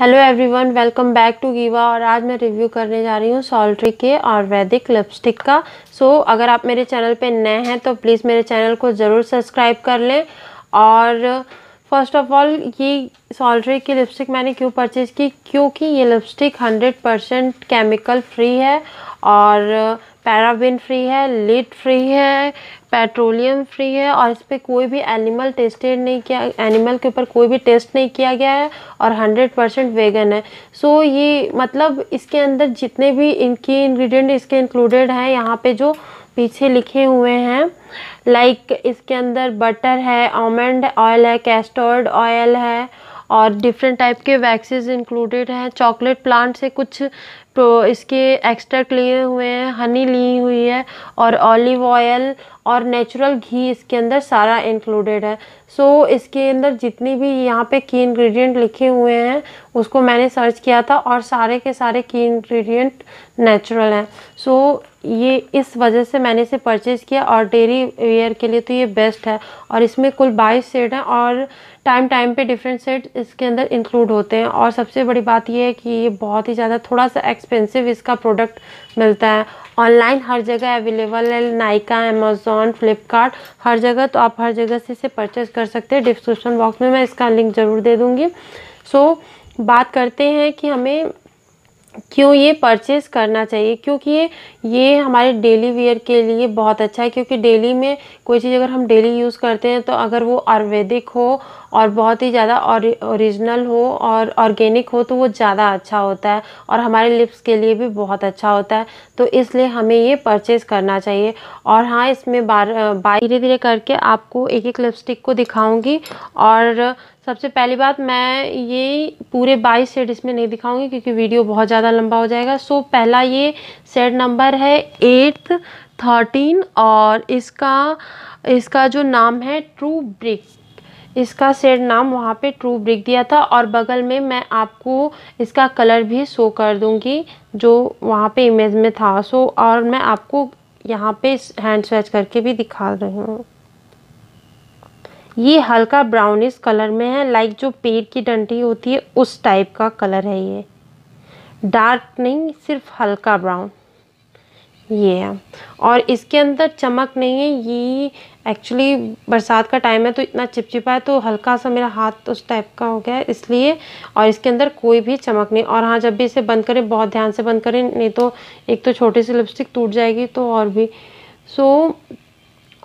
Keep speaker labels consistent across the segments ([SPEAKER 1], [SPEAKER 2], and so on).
[SPEAKER 1] hello everyone welcome back to Geeva और आज मैं रिव्यू करने जा रही हूँ सॉल्ट्री के और वैदिक लिपस्टिक का सो so, अगर आप मेरे चैनल पे नए हैं तो प्लीज़ मेरे चैनल को ज़रूर सब्सक्राइब कर लें और फर्स्ट ऑफ ऑल ये सॉल्ट्री की लिपस्टिक मैंने क्यों परचेज़ की क्योंकि ये लिपस्टिक परसेंट केमिकल फ्री है और पैराबिन फ्री है लिड फ्री है पेट्रोलियम फ्री है और इस पर कोई भी एनिमल टेस्टेड नहीं किया एनिमल के ऊपर कोई भी टेस्ट नहीं किया गया है और हंड्रेड परसेंट वेगन है सो so, ये मतलब इसके अंदर जितने भी इनके इंग्रेडिएंट इसके इंक्लूडेड हैं यहाँ पे जो पीछे लिखे हुए हैं लाइक like इसके अंदर बटर है आमंड ऑयल है कैस्टर्ड ऑयल है और डिफरेंट टाइप के वैक्सीज इंक्लूडेड हैं चॉकलेट प्लांट से कुछ तो इसके एक्सट्रैक्ट लिए हुए हैं हनी ली हुई है और ऑलिव ऑयल और नेचुरल घी इसके अंदर सारा इंक्लूडेड है सो so, इसके अंदर जितनी भी यहाँ पे की इंग्रेडिएंट लिखे हुए हैं उसको मैंने सर्च किया था और सारे के सारे की इंग्रेडिएंट नेचुरल हैं सो so, ये इस वजह से मैंने इसे परचेज़ किया और डेरी वेयर के लिए तो ये बेस्ट है और इसमें कुल बाईस सेट हैं और टाइम टाइम पे डिफरेंट सेट इसके अंदर इंक्लूड होते हैं और सबसे बड़ी बात यह है कि ये बहुत ही ज़्यादा थोड़ा सा एक्सपेंसिव इसका प्रोडक्ट मिलता है ऑनलाइन हर जगह अवेलेबल है नाइका अमेज़ोन फ्लिपकार्ट हर जगह तो आप हर जगह से इसे परचेज़ कर सकते हैं डिस्क्रिप्शन बॉक्स में मैं इसका लिंक ज़रूर दे दूँगी सो so, बात करते हैं कि हमें क्यों ये परचेज़ करना चाहिए क्योंकि ये ये हमारे डेली वेयर के लिए बहुत अच्छा है क्योंकि डेली में कोई चीज़ अगर हम डेली यूज़ करते हैं तो अगर वो आयुर्वेदिक हो और बहुत ही ज़्यादा ओरिजिनल हो और ऑर्गेनिक हो तो वो ज़्यादा अच्छा होता है और हमारे लिप्स के लिए भी बहुत अच्छा होता है तो इसलिए हमें ये परचेज़ करना चाहिए और हाँ इसमें बार बार धीरे धीरे करके आपको एक एक लिपस्टिक को दिखाऊँगी और सबसे पहली बात मैं ये पूरे 22 सेट इसमें नहीं दिखाऊंगी क्योंकि वीडियो बहुत ज़्यादा लंबा हो जाएगा सो पहला ये सेट नंबर है एट थर्टीन और इसका इसका जो नाम है ट्रू ब्रिक इसका सेट नाम वहाँ पे ट्रू ब्रिक दिया था और बगल में मैं आपको इसका कलर भी शो कर दूँगी जो वहाँ पे इमेज में था सो और मैं आपको यहाँ पे हैंड स्वेच करके भी दिखा रही हूँ ये हल्का ब्राउनिश कलर में है लाइक जो पेड़ की डंटी होती है उस टाइप का कलर है ये डार्क नहीं सिर्फ हल्का ब्राउन ये है और इसके अंदर चमक नहीं है ये एक्चुअली बरसात का टाइम है तो इतना चिपचिपा है तो हल्का सा मेरा हाथ उस टाइप का हो गया है इसलिए और इसके अंदर कोई भी चमक नहीं और हाँ जब भी इसे बंद करें बहुत ध्यान से बंद करें नहीं तो एक तो छोटी सी लिपस्टिक टूट जाएगी तो और भी सो so,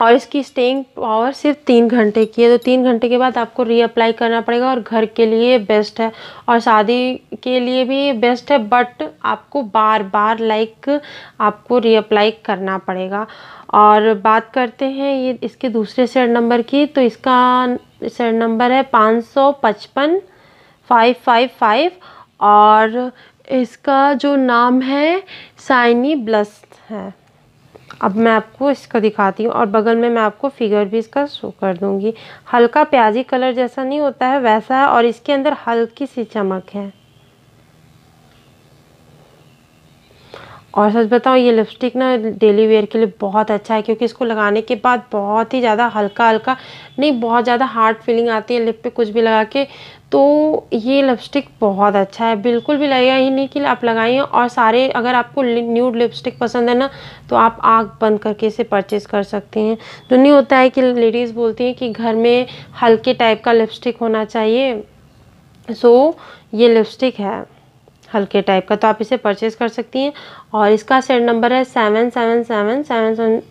[SPEAKER 1] और इसकी स्टेइंग पावर सिर्फ तीन घंटे की है तो तीन घंटे के बाद आपको रीअप्लाई करना पड़ेगा और घर के लिए बेस्ट है और शादी के लिए भी बेस्ट है बट आपको बार बार लाइक आपको रीअप्लाई करना पड़ेगा और बात करते हैं ये इसके दूसरे सेट नंबर की तो इसका सेट नंबर है पाँच सौ पचपन फाइव फाइव फाइव और इसका जो नाम है साइनी ब्लस है अब मैं आपको इसका दिखाती हूँ और बगल में मैं आपको फिगर भी इसका शो कर दूँगी हल्का प्याजी कलर जैसा नहीं होता है वैसा है और इसके अंदर हल्की सी चमक है और सच बताऊँ ये लिपस्टिक ना डेली वेयर के लिए बहुत अच्छा है क्योंकि इसको लगाने के बाद बहुत ही ज़्यादा हल्का हल्का नहीं बहुत ज़्यादा हार्ड फीलिंग आती है लिप पे कुछ भी लगा के तो ये लिपस्टिक बहुत अच्छा है बिल्कुल भी लगेगा ही नहीं कि आप लगाइए और सारे अगर आपको न्यूड लिपस्टिक पसंद है ना तो आप आँख बंद करके इसे परचेज़ कर सकते हैं तो नहीं होता है कि लेडीज़ बोलती हैं कि घर में हल्के टाइप का लिपस्टिक होना चाहिए सो ये लिपस्टिक है हल्के टाइप का तो आप इसे परचेज़ कर सकती हैं और इसका सेट नंबर है seven seven seven seven seven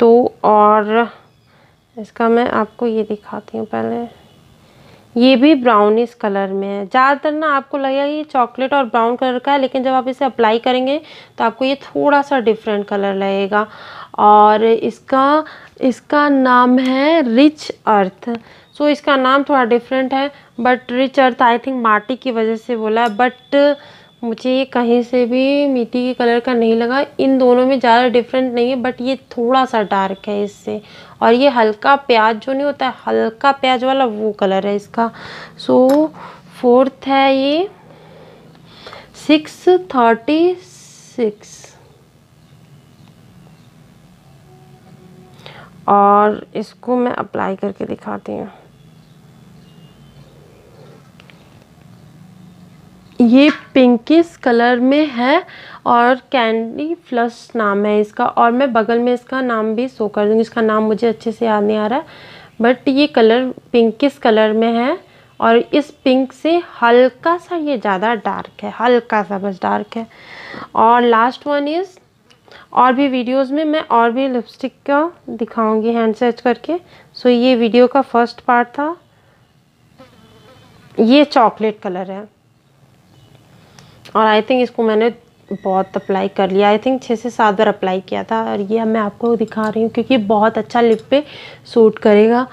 [SPEAKER 1] तो और इसका मैं आपको ये दिखाती हूँ पहले ये भी ब्राउनिश कलर में है ज़्यादातर ना आपको लगेगा ये चॉकलेट और ब्राउन कलर का है लेकिन जब आप इसे अप्लाई करेंगे तो आपको ये थोड़ा सा डिफरेंट कलर लगेगा और इसका इसका नाम है रिच अर्थ सो इसका नाम थोड़ा डिफरेंट है but rich earth I think माटी की वजह से बोला बट मुझे ये कहीं से भी मिट्टी के कलर का नहीं लगा इन दोनों में ज़्यादा डिफरेंट नहीं है बट ये थोड़ा सा डार्क है इससे और ये हल्का प्याज जो नहीं होता है हल्का प्याज वाला वो कलर है इसका सो so, फोर्थ है ये सिक्स थर्टी सिक्स और इसको मैं अप्लाई करके दिखाती हूँ ये पिंकिस कलर में है और कैंडी फ्लश नाम है इसका और मैं बगल में इसका नाम भी शो कर दूँगी इसका नाम मुझे अच्छे से याद नहीं आ रहा है बट ये कलर पिंकिस कलर में है और इस पिंक से हल्का सा ये ज़्यादा डार्क है हल्का सा बस डार्क है और लास्ट वन इज़ और भी वीडियोस में मैं और भी लिपस्टिक का दिखाऊंगी हैंड सर्च करके सो ये वीडियो का फर्स्ट पार्ट था ये चॉकलेट कलर है और आई थिंक इसको मैंने बहुत अप्लाई कर लिया आई थिंक छः से सात बार अप्लाई किया था और ये मैं आपको दिखा रही हूँ क्योंकि बहुत अच्छा लिप पे सूट करेगा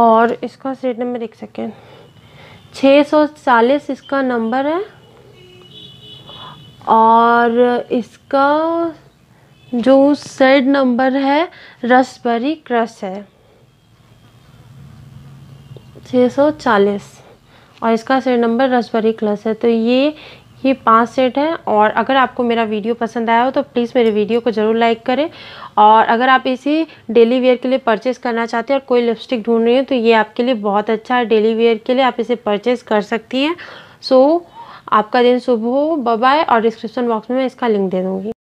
[SPEAKER 1] और इसका सेट नंबर एक सेकेंड छः सौ चालीस इसका नंबर है और इसका जो सेट नंबर है रसबरी क्रश है छः सौ चालीस और इसका सेट नंबर रसबरी क्लस है तो ये ये पांच सेट हैं और अगर आपको मेरा वीडियो पसंद आया हो तो प्लीज़ मेरे वीडियो को ज़रूर लाइक करें और अगर आप इसी डेली वेयर के लिए परचेस करना चाहते हैं और कोई लिपस्टिक ढूंढ रही हो तो ये आपके लिए बहुत अच्छा है डेली वेयर के लिए आप इसे परचेस कर सकती हैं सो so, आपका दिन शुभ हो बाय और डिस्क्रिप्शन बॉक्स में मैं इसका लिंक दे दूँगी